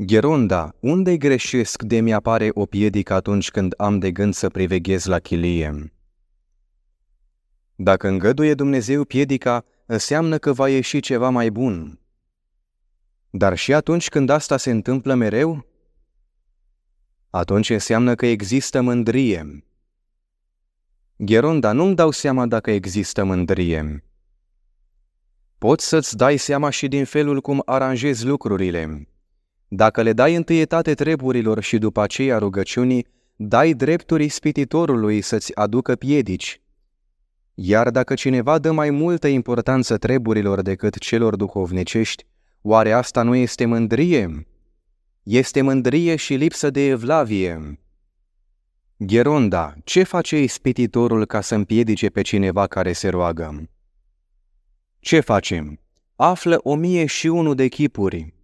Gheronda, unde greșesc de mi-apare o piedică atunci când am de gând să priveghez la chilie? Dacă îngăduie Dumnezeu piedica, înseamnă că va ieși ceva mai bun. Dar și atunci când asta se întâmplă mereu, atunci înseamnă că există mândrie. Gheronda, nu-mi dau seama dacă există mândrie. Poți să-ți dai seama și din felul cum aranjezi lucrurile. Dacă le dai întâietate treburilor și după aceea rugăciunii, dai drepturi ispititorului să-ți aducă piedici. Iar dacă cineva dă mai multă importanță treburilor decât celor duhovnicești, oare asta nu este mândrie? Este mândrie și lipsă de evlavie. Gheronda, ce face ispititorul ca să împiedice pe cineva care se roagă? Ce facem? Află o mie și unu de chipuri,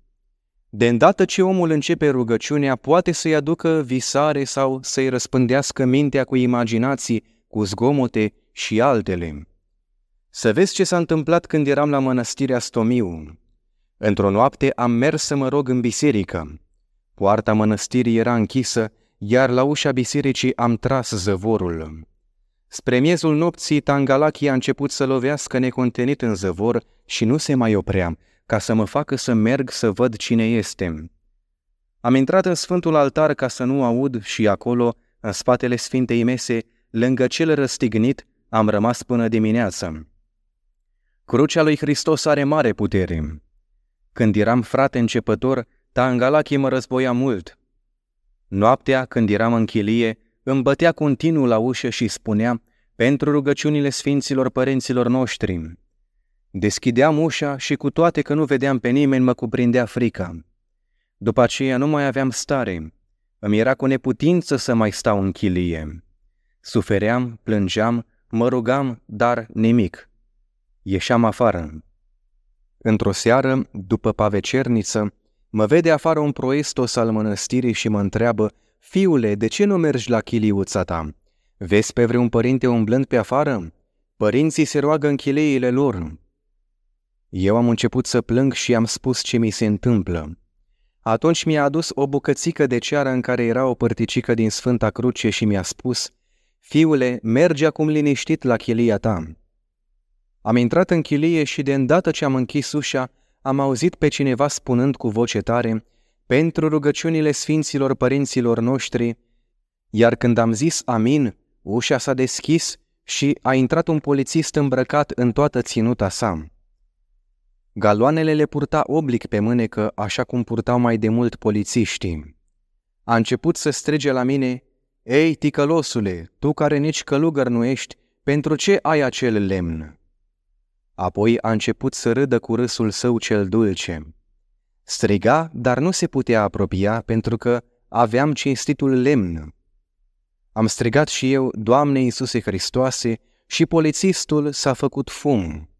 de îndată ce omul începe rugăciunea, poate să-i aducă visare sau să-i răspândească mintea cu imaginații, cu zgomote și altele. Să vezi ce s-a întâmplat când eram la mănăstirea Stomiu. Într-o noapte am mers să mă rog în biserică. Poarta mănăstirii era închisă, iar la ușa bisericii am tras zăvorul. Spre miezul nopții, Tangalachi a început să lovească necontenit în zăvor și nu se mai opream ca să mă facă să merg să văd cine este. Am intrat în Sfântul Altar ca să nu aud și acolo, în spatele Sfintei Mese, lângă cel răstignit, am rămas până dimineață. Crucea lui Hristos are mare putere. Când eram frate începător, Tangalachi mă războia mult. Noaptea, când eram în chilie, îmi bătea continuu la ușă și spunea, pentru rugăciunile sfinților părinților noștri. Deschideam ușa și cu toate că nu vedeam pe nimeni mă cuprindea frica. După aceea nu mai aveam stare. Îmi era cu neputință să mai stau în chilie. Sufeream, plângeam, mă rugam, dar nimic. Ieșeam afară. Într-o seară, după pavecerniță, mă vede afară un proestos al mănăstirii și mă întreabă, Fiule, de ce nu mergi la chiliuța ta? Vezi pe vreun părinte umblând pe afară? Părinții se roagă în chileile lor, eu am început să plâng și am spus ce mi se întâmplă. Atunci mi-a adus o bucățică de ceară în care era o părticică din Sfânta Cruce și mi-a spus, Fiule, merge acum liniștit la chilia ta. Am intrat în chilie și de îndată ce am închis ușa, am auzit pe cineva spunând cu voce tare, pentru rugăciunile sfinților părinților noștri, iar când am zis amin, ușa s-a deschis și a intrat un polițist îmbrăcat în toată ținuta sa. Galoanele le purta oblic pe mânecă, așa cum purtau mai de mult polițiștii. A început să strige la mine, Ei, ticălosule, tu care nici călugăr nu ești, pentru ce ai acel lemn? Apoi a început să râdă cu râsul său cel dulce. Striga, dar nu se putea apropia pentru că aveam cinstitul lemn. Am strigat și eu, Doamne Iisuse Hristoase, și polițistul s-a făcut fum.